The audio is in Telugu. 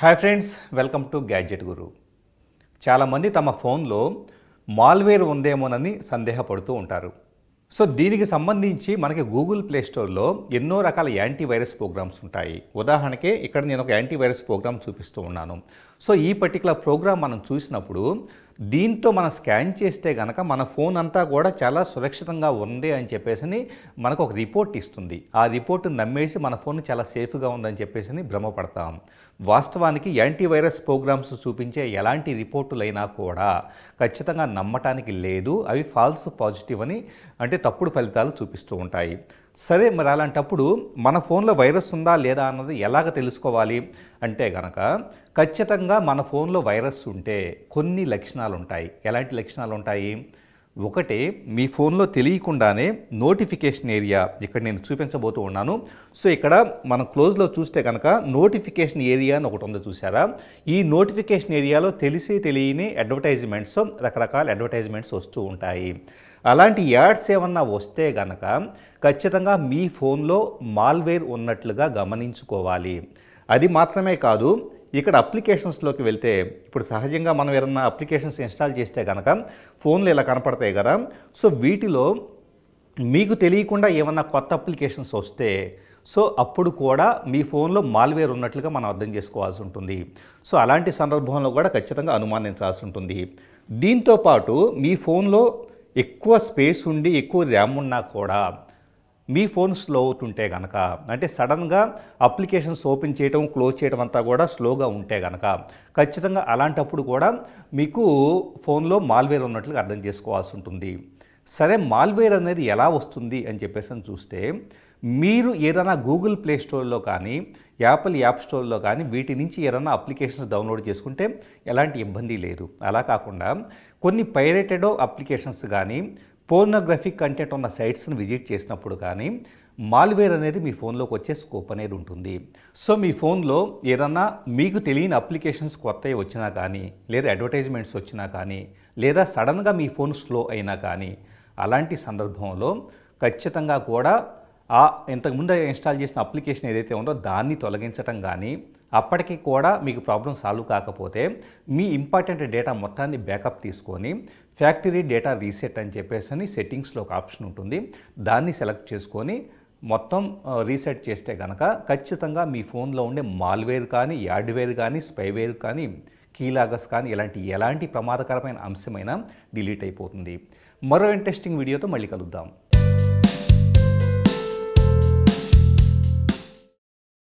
hi friends welcome to gadget Guru చాలామంది తమ ఫోన్లో మాల్వేర్ ఉందేమోనని సందేహపడుతూ ఉంటారు సో దీనికి సంబంధించి మనకి గూగుల్ ప్లే స్టోర్లో ఎన్నో రకాల యాంటీవైరస్ ప్రోగ్రామ్స్ ఉంటాయి ఉదాహరణకి ఇక్కడ నేను ఒక యాంటీవైరస్ ప్రోగ్రామ్ చూపిస్తూ ఉన్నాను సో ఈ పర్టికులర్ ప్రోగ్రామ్ మనం చూసినప్పుడు దీంతో మనం స్కాన్ చేస్తే కనుక మన ఫోన్ అంతా కూడా చాలా సురక్షితంగా ఉంది అని చెప్పేసి మనకు ఒక రిపోర్ట్ ఇస్తుంది ఆ రిపోర్ట్ నమ్మేసి మన ఫోన్ చాలా సేఫ్గా ఉందని చెప్పేసి భ్రమపడతాం వాస్తవానికి యాంటీవైరస్ ప్రోగ్రామ్స్ చూపించే ఎలాంటి రిపోర్టులైనా కూడా ఖచ్చితంగా నమ్మటానికి లేదు అవి ఫాల్స్ పాజిటివ్ అని అంటే తప్పుడు ఫలితాలు చూపిస్తూ ఉంటాయి సరే మరి అలాంటప్పుడు మన ఫోన్లో వైరస్ ఉందా లేదా అన్నది ఎలాగ తెలుసుకోవాలి అంటే గనక ఖచ్చితంగా మన ఫోన్లో వైరస్ ఉంటే కొన్ని లక్షణాలు ఉంటాయి ఎలాంటి లక్షణాలు ఉంటాయి ఒకటి మీ ఫోన్లో తెలియకుండానే నోటిఫికేషన్ ఏరియా ఇక్కడ నేను చూపించబోతూ ఉన్నాను సో ఇక్కడ మనం క్లోజ్లో చూస్తే కనుక నోటిఫికేషన్ ఏరియా అని ఒకటి ఉందో చూసారా ఈ నోటిఫికేషన్ ఏరియాలో తెలిసి తెలియని అడ్వర్టైజ్మెంట్స్ రకరకాల అడ్వర్టైజ్మెంట్స్ వస్తూ ఉంటాయి అలాంటి యాడ్స్ ఏమన్నా వస్తే గనక ఖచ్చితంగా మీ ఫోన్లో మాల్వేర్ ఉన్నట్లుగా గమనించుకోవాలి అది మాత్రమే కాదు ఇక్కడ అప్లికేషన్స్లోకి వెళ్తే ఇప్పుడు సహజంగా మనం ఏదన్నా అప్లికేషన్స్ ఇన్స్టాల్ చేస్తే కనుక ఫోన్లు ఇలా కనపడతాయి కదా సో వీటిలో మీకు తెలియకుండా ఏమన్నా కొత్త అప్లికేషన్స్ వస్తే సో అప్పుడు కూడా మీ ఫోన్లో మాల్వేర్ ఉన్నట్లుగా మనం అర్థం చేసుకోవాల్సి ఉంటుంది సో అలాంటి సందర్భంలో కూడా ఖచ్చితంగా అనుమానించాల్సి ఉంటుంది దీంతోపాటు మీ ఫోన్లో ఎక్కువ స్పేస్ ఉండి ఎక్కువ ర్యామ్ ఉన్నా కూడా మీ ఫోన్ స్లో అవుతుంటే కనుక అంటే సడన్గా అప్లికేషన్స్ ఓపెన్ చేయడం క్లోజ్ చేయడం అంతా కూడా స్లోగా ఉంటే కనుక ఖచ్చితంగా అలాంటప్పుడు కూడా మీకు ఫోన్లో మాల్వేర్ ఉన్నట్లుగా అర్థం చేసుకోవాల్సి ఉంటుంది సరే మాల్వేర్ అనేది ఎలా వస్తుంది అని చెప్పేసి చూస్తే మీరు ఏదైనా గూగుల్ ప్లే స్టోర్లో కానీ యాపిల్ యాప్ స్టోర్లో కానీ వీటి నుంచి ఏదైనా అప్లికేషన్స్ డౌన్లోడ్ చేసుకుంటే ఎలాంటి ఇబ్బంది లేదు అలా కాకుండా కొన్ని పైరేటెడో అప్లికేషన్స్ కానీ పోర్నోగ్రఫిక్ కంటెంట్ ఉన్న సైట్స్ని విజిట్ చేసినప్పుడు కానీ మాల్వేర్ అనేది మీ ఫోన్లోకి వచ్చే స్కోప్ అనేది ఉంటుంది సో మీ ఫోన్లో ఏదన్నా మీకు తెలియని అప్లికేషన్స్ కొత్తవి వచ్చినా కానీ లేదా అడ్వర్టైజ్మెంట్స్ వచ్చినా కానీ లేదా సడన్గా మీ ఫోన్ స్లో అయినా కానీ అలాంటి సందర్భంలో ఖచ్చితంగా కూడా ఆ ఇంతకుముందు ఇన్స్టాల్ చేసిన అప్లికేషన్ ఏదైతే ఉందో దాన్ని తొలగించడం కానీ అప్పటికి కూడా మీకు ప్రాబ్లం సాల్వ్ కాకపోతే మీ ఇంపార్టెంట్ డేటా మొత్తాన్ని బ్యాకప్ తీసుకొని ఫ్యాక్టరీ డేటా రీసెట్ అని చెప్పేసి అని సెట్టింగ్స్లో ఒక ఆప్షన్ ఉంటుంది దాన్ని సెలెక్ట్ చేసుకొని మొత్తం రీసెట్ చేస్తే కనుక ఖచ్చితంగా మీ ఫోన్లో ఉండే మాల్వేర్ కానీ యాడ్వేర్ కానీ స్పైవేర్ కానీ కీలాగస్ కానీ ఇలాంటి ఎలాంటి ప్రమాదకరమైన అంశమైనా డిలీట్ అయిపోతుంది మరో ఇంట్రెస్టింగ్ వీడియోతో మళ్ళీ కలుద్దాం